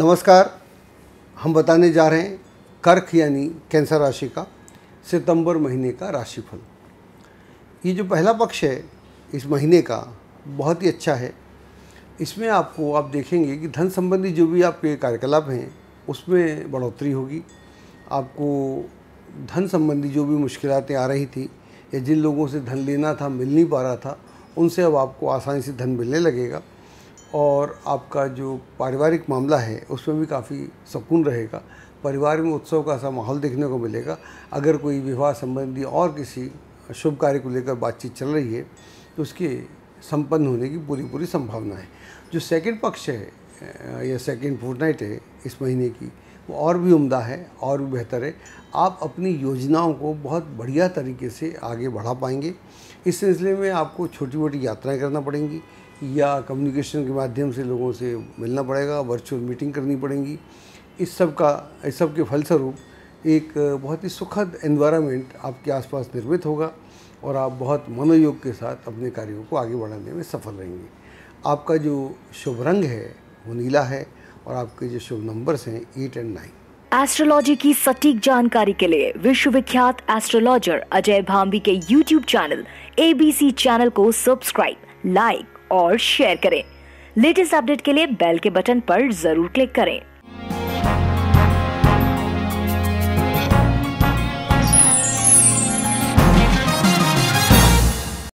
नमस्कार हम बताने जा रहे हैं कर्क यानी कैंसर राशि का सितंबर महीने का राशिफल ये जो पहला पक्ष है इस महीने का बहुत ही अच्छा है इसमें आपको आप देखेंगे कि धन संबंधी जो भी आपके कार्यकलाप हैं उसमें बढ़ोतरी होगी आपको धन संबंधी जो भी मुश्किलें आ रही थी या जिन लोगों से धन लेना था मिल नहीं पा रहा था उनसे अब आपको आसानी से धन मिलने लगेगा और आपका जो पारिवारिक मामला है उसमें भी काफ़ी सुकून रहेगा परिवार में उत्सव का ऐसा माहौल देखने को मिलेगा अगर कोई विवाह संबंधी और किसी शुभ कार्य को लेकर बातचीत चल रही है तो उसके संपन्न होने की पूरी पूरी संभावना है जो सेकंड पक्ष है या सेकंड नाइट है इस महीने की वो और भी उम्दा है और भी बेहतर है आप अपनी योजनाओं को बहुत बढ़िया तरीके से आगे बढ़ा पाएंगे इस सिलसिले में आपको छोटी मोटी यात्राएं करना पड़ेंगी या कम्युनिकेशन के माध्यम से लोगों से मिलना पड़ेगा वर्चुअल मीटिंग करनी पड़ेगी इस सब का इस सब के फलस्वरूप एक बहुत ही सुखद एनवायरनमेंट आपके आसपास निर्मित होगा और आप बहुत मनोयोग के साथ अपने कार्यों को आगे बढ़ाने में सफल रहेंगे आपका जो शुभ रंग है वो नीला है और आपके जो शुभ नंबर्स हैं एट एंड नाइन एस्ट्रोलॉजी की सटीक जानकारी के लिए विश्वविख्यात एस्ट्रोलॉजर अजय भाम्बी के यूट्यूब चैनल एबीसी चैनल को सब्सक्राइब लाइक और शेयर करें लेटेस्ट अपडेट के लिए बेल के बटन पर जरूर क्लिक करें